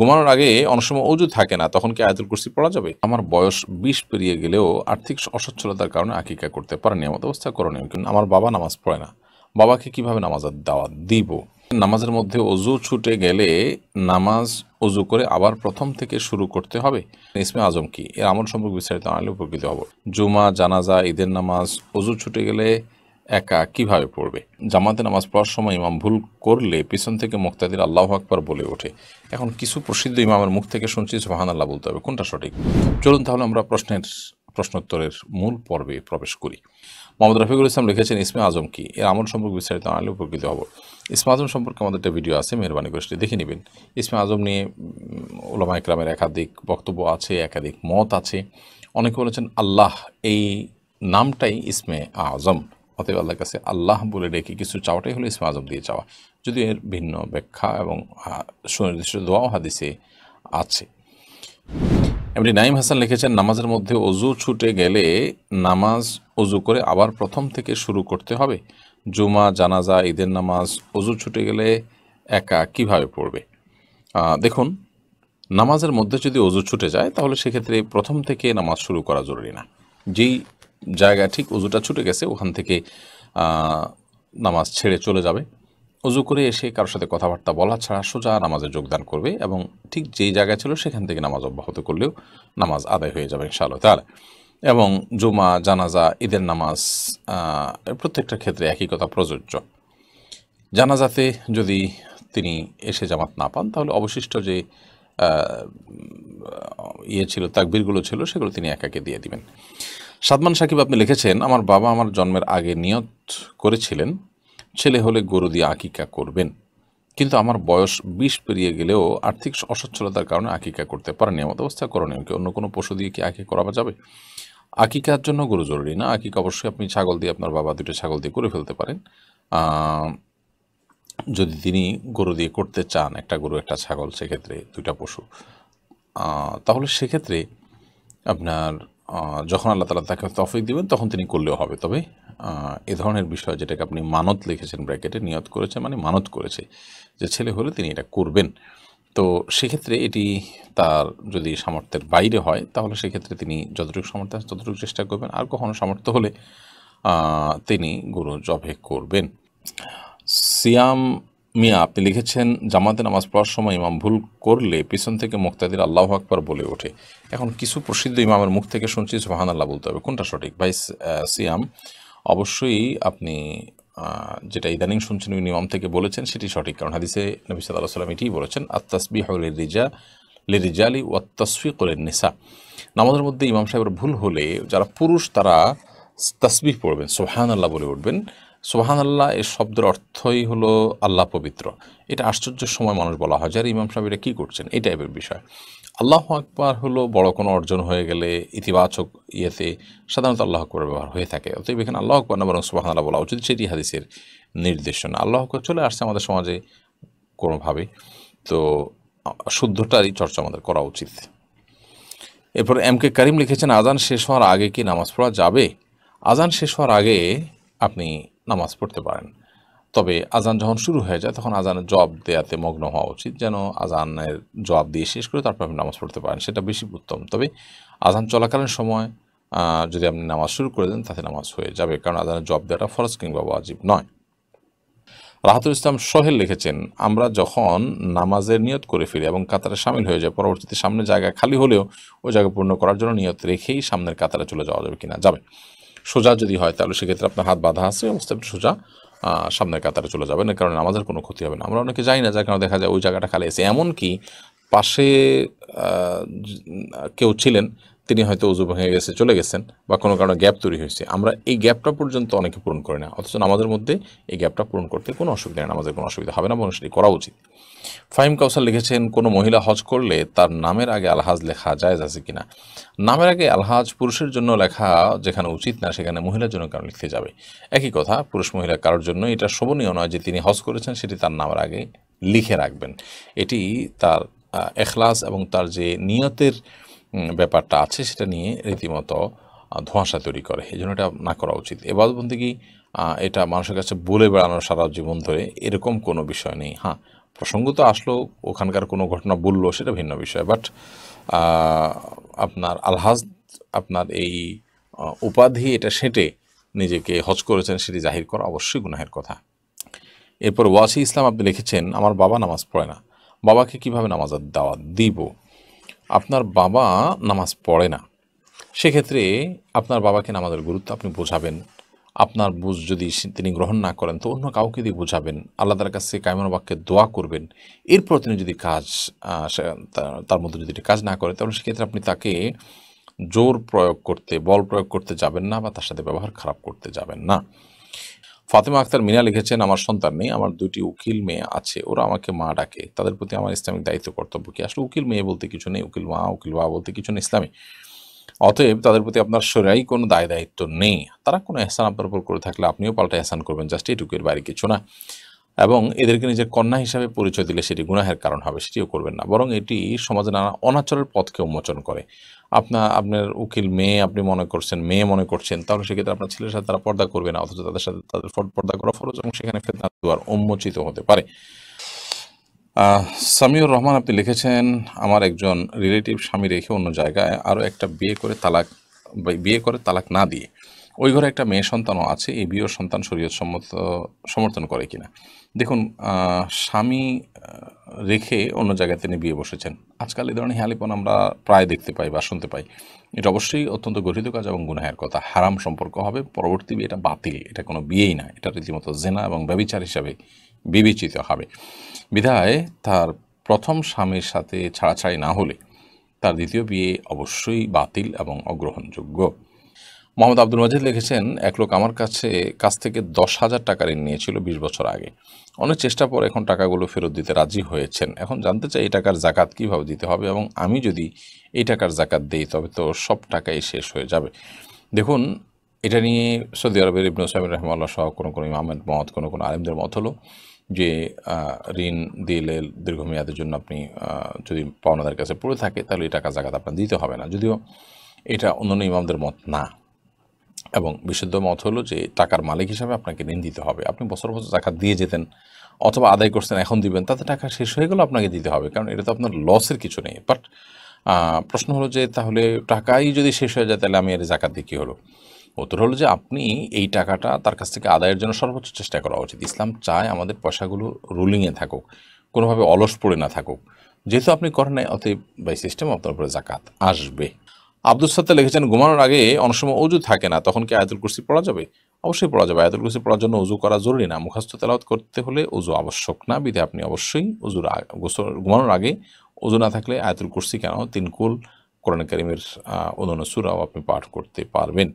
ঘুমানোর আগে অনেক সময় অজু থাকে না তখন কি আয়তুল কুর্সি পড়া যাবে আমার বয়স বিশ পেরিয়ে গেলেও আর্থিক অসচ্ছলতার কারণে আকিকা করতে পারেনি আমার অবস্থা করণীয় কিন্তু আমার বাবা নামাজ পড়ে না বাবাকে কিভাবে নামাজ দেওয়া দিব নামাজের মধ্যে অজু ছুটে গেলে নামাজ অজু করে আবার প্রথম থেকে শুরু করতে হবে ইসমে আজম কি এর আমল সম্পর্কে বিস্তারিত আনলে উপকৃত হব জুমা জানাজা ঈদের নামাজ অজু ছুটে গেলে একা কিভাবে পড়বে জামাতে নামাজ পড়ার সময় ইমাম ভুল করলে পিছন থেকে মুক্তাদির আল্লাহ আকবর বলে ওঠে এখন কিছু প্রসিদ্ধ ইমামের মুখ থেকে শুনছি সোহান আল্লাহ বলতে হবে কোনটা সঠিক চলুন তাহলে আমরা প্রশ্নের প্রশ্নোত্তরের মূল পর্বে প্রবেশ করি মোহাম্মদ রফিকুল ইসলাম লিখেছেন ইসমে আজম কি এর আমল সম্পর্কে বিস্তারিত আনলে উপকৃত হব ইসমে আজম সম্পর্কে আমাদের একটা ভিডিও আছে মেহরবানি করে দেখে নেবেন ইসমে আজম নিয়ে ওলামা ইকরামের একাধিক বক্তব্য আছে একাধিক মত আছে অনেকে বলেছেন আল্লাহ এই নামটাই ইসমে আজম অতএব আল্লাহর কাছে আল্লাহ বলে ডেকে কিছু চাওয়াটাই হলো ইসমা আজম দিয়ে চাওয়া যদি এর ভিন্ন ব্যাখ্যা এবং সুনির্দিষ্ট দোয়াও হাদিসে আছে এমনি নাইম হাসান লিখেছেন নামাজের মধ্যে অজু ছুটে গেলে নামাজ অজু করে আবার প্রথম থেকে শুরু করতে হবে জুমা জানাজা ঈদের নামাজ অজু ছুটে গেলে একা কিভাবে পড়বে দেখুন নামাজের মধ্যে যদি অজু ছুটে যায় তাহলে সেক্ষেত্রে প্রথম থেকে নামাজ শুরু করা জরুরি না যেই জায়গা ঠিক উজুটা ছুটে গেছে ওখান থেকে নামাজ ছেড়ে চলে যাবে উজু করে এসে কারোর সাথে কথাবার্তা বলা ছাড়া সোজা নামাজে যোগদান করবে এবং ঠিক যেই জায়গায় ছিল সেখান থেকে নামাজ অব্যাহত করলেও নামাজ আদায় হয়ে যাবে ইনশাআল্লাহ তার এবং জুমা জানাজা ঈদের নামাজ প্রত্যেকটা ক্ষেত্রে একই কথা প্রযোজ্য জানাজাতে যদি তিনি এসে জামাত না পান তাহলে অবশিষ্ট যে ইয়ে ছিল তাকবীরগুলো ছিল সেগুলো তিনি একাকে দিয়ে দিবেন সাদমান সাকিব আপনি লিখেছেন আমার বাবা আমার জন্মের আগে নিয়ত করেছিলেন ছেলে হলে গরু দিয়ে আকিকা করবেন কিন্তু আমার বয়স বিশ পেরিয়ে গেলেও আর্থিক অসচ্ছলতার কারণে আকিকা করতে পারেনি এমত অবস্থা করণীয় কি অন্য কোনো পশু দিয়ে কি আঁকি করাবা যাবে আকিকার জন্য গরু জরুরি না আকিকা অবশ্যই আপনি ছাগল দিয়ে আপনার বাবা দুটো ছাগল দিয়ে করে ফেলতে পারেন যদি তিনি গরু দিয়ে করতে চান একটা গরু একটা ছাগল সেক্ষেত্রে দুইটা পশু তাহলে সেক্ষেত্রে আপনার যখন আল্লাহ তালা তাকে তফিক দিবেন তখন তিনি করলেও হবে তবে এ ধরনের বিষয় যেটাকে আপনি মানত লিখেছেন ব্র্যাকেটে নিয়ত করেছে মানে মানত করেছে যে ছেলে হলে তিনি এটা করবেন তো সেক্ষেত্রে এটি তার যদি সামর্থ্যের বাইরে হয় তাহলে সেক্ষেত্রে তিনি যতটুকু সামর্থ্য আছে ততটুকু চেষ্টা করবেন আর কখনও সামর্থ্য হলে তিনি গুরু জবে করবেন সিয়াম মিয়া আপনি লিখেছেন জামাতে নামাজ পড়ার সময় ইমাম ভুল করলে পিছন থেকে মুক্তাদির আল্লাহ আকবর বলে ওঠে এখন কিছু প্রসিদ্ধ ইমামের মুখ থেকে শুনছি সোহান আল্লাহ বলতে হবে কোনটা সঠিক ভাই সিয়াম অবশ্যই আপনি যেটা ইদানিং শুনছেন উনি ইমাম থেকে বলেছেন সেটি সঠিক কারণ হাদিসে নবী সাল্লাহ সাল্লাম এটিই বলেছেন আত্তাসবি হলে রিজা লিরিজালি ও তসফি করেন নেশা নামাজের মধ্যে ইমাম সাহেবের ভুল হলে যারা পুরুষ তারা তসবিহ পড়বেন সোহান আল্লাহ বলে উঠবেন সোহান আল্লাহ এর শব্দের অর্থই হলো আল্লাহ পবিত্র এটা আশ্চর্য সময় মানুষ বলা হয় যার ইমাম সাহেব এটা কী করছেন এই টাইপের বিষয় আল্লাহ আকবর হলো বড় কোনো অর্জন হয়ে গেলে ইতিবাচক ইয়েতে সাধারণত আল্লাহ আকবর ব্যবহার হয়ে থাকে অতএব এখানে আল্লাহ আকবর না বরং সোহান আল্লাহ বলা উচিত সেটি হাদিসের নির্দেশনা আল্লাহ আকবর চলে আসছে আমাদের সমাজে কোনোভাবে তো শুদ্ধটারই চর্চা আমাদের করা উচিত এরপর এম কে করিম লিখেছেন আজান শেষ হওয়ার আগে কি নামাজ পড়া যাবে আজান শেষ হওয়ার আগে আপনি নামাজ পড়তে পারেন তবে আজান যখন শুরু হয়ে যায় তখন আজানের জব দেয়াতে মগ্ন হওয়া উচিত যেন আজানের জব দিয়ে শেষ করে তারপর আপনি নামাজ পড়তে পারেন সেটা বেশি উত্তম তবে আজান চলাকালীন সময় যদি আপনি নামাজ শুরু করে দেন তাতে নামাজ হয়ে যাবে কারণ আজানের জব দেওয়াটা ফরজ কিংবা ওয়াজিব নয় রাহাতুল ইসলাম সোহেল লিখেছেন আমরা যখন নামাজের নিয়ত করে ফিরি এবং কাতারে সামিল হয়ে যায় পরবর্তীতে সামনে জায়গা খালি হলেও ওই জায়গা পূর্ণ করার জন্য নিয়ত রেখেই সামনের কাতারে চলে যাওয়া যাবে কিনা যাবে সোজা যদি হয় তাহলে সেক্ষেত্রে আপনার হাত বাঁধা আছে অবস্থা সোজা সামনের কাতারে চলে যাবেন এর কারণে আমাদের কোনো ক্ষতি হবে না আমরা অনেকে যাই না যার কারণে দেখা যায় ওই জায়গাটা খালি এসে এমনকি পাশে কেউ ছিলেন তিনি হয়তো উজু ভেঙে গেছে চলে গেছেন বা কোনো কারণে গ্যাপ তৈরি হয়েছে আমরা এই গ্যাপটা পর্যন্ত অনেকে পূরণ করি না অথচ আমাদের মধ্যে এই গ্যাপটা পূরণ করতে কোনো অসুবিধা নেই আমাদের কোনো অসুবিধা হবে না এবং সেটি করা উচিত ফাহিম কাউসার লিখেছেন কোনো মহিলা হজ করলে তার নামের আগে আলহাজ লেখা যায় আছে কিনা নামের আগে আলহাজ পুরুষের জন্য লেখা যেখানে উচিত না সেখানে মহিলার জন্য কারণ লিখতে যাবে একই কথা পুরুষ মহিলা কারোর জন্য এটা শোভনীয় নয় যে তিনি হজ করেছেন সেটি তার নামের আগে লিখে রাখবেন এটি তার এখলাস এবং তার যে নিয়তের ব্যাপারটা আছে সেটা নিয়ে রীতিমতো ধোঁয়াশা তৈরি করে এই জন্য এটা না করা উচিত এবাদবন্দি কি এটা মানুষের কাছে বলে বেড়ানো সারা জীবন ধরে এরকম কোনো বিষয় নেই হ্যাঁ প্রসঙ্গ তো আসলো ওখানকার কোনো ঘটনা বললো সেটা ভিন্ন বিষয় বাট আপনার আলহাজ আপনার এই উপাধি এটা সেঁটে নিজেকে হজ করেছেন সেটি জাহির করা অবশ্যই গুনাহের কথা এরপর ওয়াসি ইসলাম আপনি লিখেছেন আমার বাবা নামাজ পড়ে না বাবাকে কিভাবে নামাজ দেওয়া দিব আপনার বাবা নামাজ পড়ে না সেক্ষেত্রে আপনার বাবাকে নামাজের গুরুত্ব আপনি বোঝাবেন আপনার বুঝ যদি তিনি গ্রহণ না করেন তো অন্য কাউকে দিয়ে বোঝাবেন আল্লাহ তার কাছে কায়মন বাক্যে দোয়া করবেন এরপর তিনি যদি কাজ তার মধ্যে যদি কাজ না করে তাহলে সেক্ষেত্রে আপনি তাকে জোর প্রয়োগ করতে বল প্রয়োগ করতে যাবেন না বা তার সাথে ব্যবহার খারাপ করতে যাবেন না ফাতেমা আক্তার মিনা লিখেছেন আমার সন্তান নেই আমার দুটি উকিল মেয়ে আছে ওরা আমাকে মা ডাকে তাদের প্রতি আমার ইসলামিক দায়িত্ব কর্তব্য কি আসলে উকিল মেয়ে বলতে কিছু নেই উকিল মা উকিল বা বলতে কিছু নেই ইসলামী অতএব তাদের প্রতি আপনার সরাই কোনো দায় দায়িত্ব নেই তারা কোনো এহসান আপনার উপর করে থাকলে আপনিও পাল্টা এহসান করবেন জাস্ট এটুকুর বাইরে কিছু না এবং এদেরকে নিজের কন্যা হিসাবে পরিচয় দিলে সেটি গুনাহের কারণ হবে সেটিও করবেন না বরং এটি সমাজে নানা অনাচরের পথকে উন্মোচন করে আপনার আপনার উকিল মেয়ে আপনি মনে করছেন মেয়ে মনে করছেন তাহলে সেক্ষেত্রে আপনার ছেলের সাথে তারা পর্দা করবে না অথচ তাদের সাথে তাদের পর্দা করা ফরজ এবং সেখানে ফেতনা দুয়ার উন্মোচিত হতে পারে সামিউর রহমান আপনি লিখেছেন আমার একজন রিলেটিভ স্বামী রেখে অন্য জায়গায় আরও একটা বিয়ে করে তালাক বিয়ে করে তালাক না দিয়ে ওই ঘরে একটা মেয়ে সন্তানও আছে এই বিয়ের সন্তান শরীয়ত সম্মত সমর্থন করে কিনা দেখুন স্বামী রেখে অন্য জায়গায় তিনি বিয়ে বসেছেন আজকাল এই ধরনের হেয়ালিপন আমরা প্রায় দেখতে পাই বা শুনতে পাই এটা অবশ্যই অত্যন্ত গঠিত কাজ এবং গুনাহের কথা হারাম সম্পর্ক হবে পরবর্তী এটা বাতিল এটা কোনো বিয়েই না এটা রীতিমতো জেনা এবং ব্যবিচার হিসাবে বিবেচিত হবে বিধায় তার প্রথম স্বামীর সাথে ছাড়াছাড়ি না হলে তার দ্বিতীয় বিয়ে অবশ্যই বাতিল এবং অগ্রহণযোগ্য মোহাম্মদ আব্দুল মাজিদ লিখেছেন এক লোক আমার কাছে কাছ থেকে দশ হাজার টাকা ঋণ নিয়েছিল বিশ বছর আগে অনেক চেষ্টা পর এখন টাকাগুলো ফেরত দিতে রাজি হয়েছেন এখন জানতে চাই এই টাকার জাকাত কীভাবে দিতে হবে এবং আমি যদি এই টাকার জাকাত দিই তবে তো সব টাকাই শেষ হয়ে যাবে দেখুন এটা নিয়ে সৌদি আরবের ইবনু সাহেব রহমাল্লা সহ কোনো কোনো ইমামের মত কোনো কোনো আলেমদের মত হলো যে ঋণ দিলে দীর্ঘমেয়াদের জন্য আপনি যদি পাওনাদের কাছে পড়ে থাকে তাহলে এই টাকা জাকাত আপনার দিতে হবে না যদিও এটা অন্যান্য ইমামদের মত না এবং বিশুদ্ধ মত হলো যে টাকার মালিক হিসাবে আপনাকে ঋণ দিতে হবে আপনি বছর বছর টাকা দিয়ে যেতেন অথবা আদায় করছেন এখন দিবেন তাতে টাকা শেষ হয়ে গেলেও আপনাকে দিতে হবে কারণ এটা তো আপনার লসের কিছু নেই বাট প্রশ্ন হলো যে তাহলে টাকাই যদি শেষ হয়ে যায় তাহলে আমি এর জাকাত দিয়ে কী হলো উত্তর হলো যে আপনি এই টাকাটা তার কাছ থেকে আদায়ের জন্য সর্বোচ্চ চেষ্টা করা উচিত ইসলাম চায় আমাদের পয়সাগুলো রুলিংয়ে থাকুক কোনোভাবে অলস পড়ে না থাকুক যেহেতু আপনি করেন নাই অতএব বাই সিস্টেম আপনার উপরে জাকাত আসবে আব্দুল সাত্তা লিখেছেন ঘুমানোর আগে অনেক সময় অজু থাকে না তখন কি আয়াতুল কুরসি পড়া যাবে অবশ্যই পড়া যাবে আয়াতুল কুরসি পড়ার জন্য উজু করা জরুরি না মুখাস্ত তেলাওত করতে হলে অজু আবশ্যক না বিধে আপনি অবশ্যই অজুর ঘুমানোর আগে অজু না থাকলে আয়াতুল কুরসি কেন তিনকুল কোরআন করিমের অন্যান্য সুরাও আপনি পাঠ করতে পারবেন